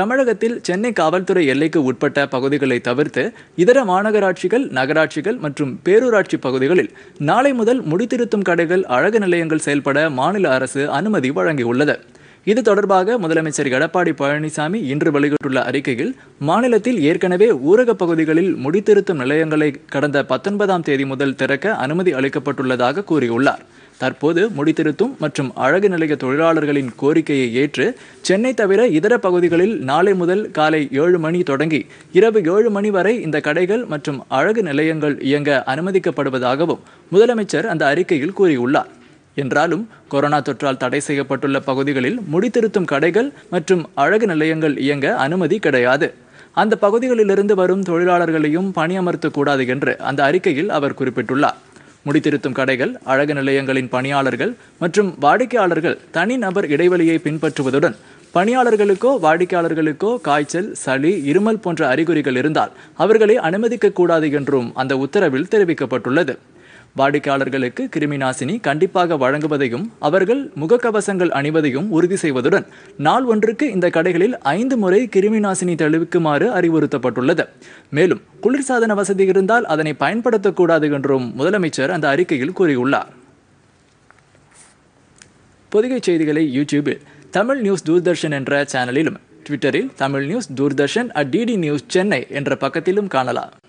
தமிழகத்தில் சென்னை காவல்துறை எல்லைக்கு உட்பட்ட பகுதிகளை தவிர்த்து இதர மாநகராட்சிகள் நகராட்சிகள் மற்றும் பேரூராட்சி பகுதிகளில் நாளை முதல் முடித்திருத்தும் கடைகள் அழகு நிலையங்கள் செயல்பட மாநில அரசு அனுமதி வழங்கியுள்ளது இது தொடர்பாக முதலமைச்சர் எடப்பாடி பழனிசாமி இன்று வெளியிட்டுள்ள அறிக்கையில் மாநிலத்தில் ஏற்கனவே ஊரக பகுதிகளில் முடித்திருத்தும் நிலையங்களை கடந்த பத்தொன்பதாம் தேதி முதல் திறக்க அனுமதி அளிக்கப்பட்டுள்ளதாக கூறியுள்ளார் தற்போது முடித்திருத்தும் மற்றும் அழகு நிலைய தொழிலாளர்களின் கோரிக்கையை ஏற்று சென்னை தவிர இதர பகுதிகளில் நாளை முதல் காலை ஏழு மணி தொடங்கி இரவு ஏழு மணி வரை இந்த கடைகள் மற்றும் அழகு நிலையங்கள் இயங்க அனுமதிக்கப்படுவதாகவும் முதலமைச்சர் அந்த அறிக்கையில் கூறியுள்ளார் என்றாலும் கொரோனா தொற்றால் தடை செய்யப்பட்டுள்ள பகுதிகளில் முடித்திருத்தும் கடைகள் மற்றும் அழகு நிலையங்கள் இயங்க அனுமதி கிடையாது அந்த பகுதிகளிலிருந்து வரும் தொழிலாளர்களையும் பணியமர்த்தக்கூடாது என்று அந்த அறிக்கையில் அவர் குறிப்பிட்டுள்ளார் முடித்திருத்தும் கடைகள் அழகு நிலையங்களின் பணியாளர்கள் மற்றும் வாடிக்கையாளர்கள் தனிநபர் இடைவெளியை பின்பற்றுவதுடன் பணியாளர்களுக்கோ வாடிக்கையாளர்களுக்கோ காய்ச்சல் சளி இருமல் போன்ற அறிகுறிகள் இருந்தால் அவர்களை அனுமதிக்கக்கூடாது என்றும் அந்த உத்தரவில் தெரிவிக்கப்பட்டுள்ளது வாடிக்கையாளர்களுக்கு கிருமிநாசினி கண்டிப்பாக வழங்குவதையும் அவர்கள் முகக்கவசங்கள் அணிவதையும் உறுதி செய்வதுடன் நாள் ஒன்றுக்கு இந்த கடைகளில் ஐந்து முறை கிருமிநாசினி தெளிவிக்குமாறு அறிவுறுத்தப்பட்டுள்ளது மேலும் குளிர்சாதன வசதி இருந்தால் அதனை பயன்படுத்தக்கூடாது என்றும் முதலமைச்சர் அந்த அறிக்கையில் கூறியுள்ளார் பொதிகை செய்திகளை யூடியூபில் தமிழ் நியூஸ் தூர்தர்ஷன் என்ற சேனலிலும் ட்விட்டரில் Tamil news Doordarshan at DD news Chennai என்ற பக்கத்திலும் காணலாம்